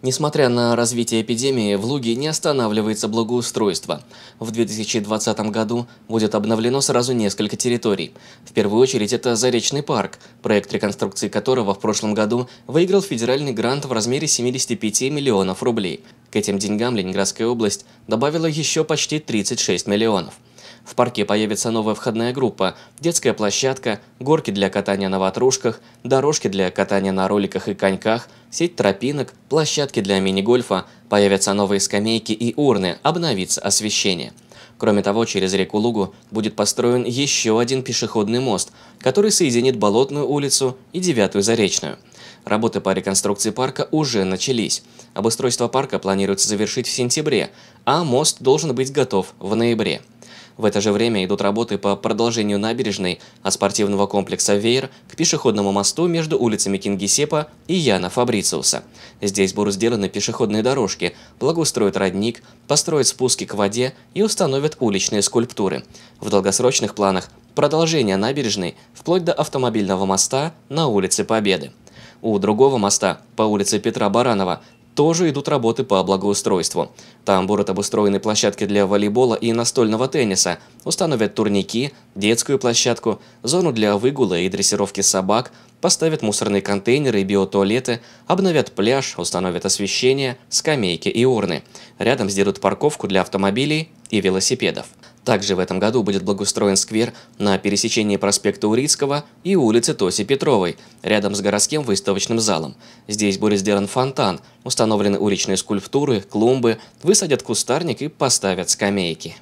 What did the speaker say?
Несмотря на развитие эпидемии, в Луге не останавливается благоустройство. В 2020 году будет обновлено сразу несколько территорий. В первую очередь это Заречный парк, проект реконструкции которого в прошлом году выиграл федеральный грант в размере 75 миллионов рублей. К этим деньгам Ленинградская область добавила еще почти 36 миллионов. В парке появится новая входная группа, детская площадка, горки для катания на ватрушках, дорожки для катания на роликах и коньках, сеть тропинок, площадки для мини-гольфа, появятся новые скамейки и урны, обновится освещение. Кроме того, через реку Лугу будет построен еще один пешеходный мост, который соединит Болотную улицу и Девятую Заречную – Работы по реконструкции парка уже начались. Обустройство парка планируется завершить в сентябре, а мост должен быть готов в ноябре. В это же время идут работы по продолжению набережной от спортивного комплекса «Веер» к пешеходному мосту между улицами Кингисепа и Яна Фабрициуса. Здесь будут сделаны пешеходные дорожки, благоустроят родник, построят спуски к воде и установят уличные скульптуры. В долгосрочных планах – продолжение набережной вплоть до автомобильного моста на улице Победы. У другого моста, по улице Петра Баранова, тоже идут работы по благоустройству. Там будут обустроены площадки для волейбола и настольного тенниса, установят турники, детскую площадку, зону для выгула и дрессировки собак – поставят мусорные контейнеры и биотуалеты, обновят пляж, установят освещение, скамейки и урны. Рядом сделают парковку для автомобилей и велосипедов. Также в этом году будет благоустроен сквер на пересечении проспекта Урицкого и улицы Тоси Петровой, рядом с городским выставочным залом. Здесь будет сделан фонтан, установлены уличные скульптуры, клумбы, высадят кустарник и поставят скамейки.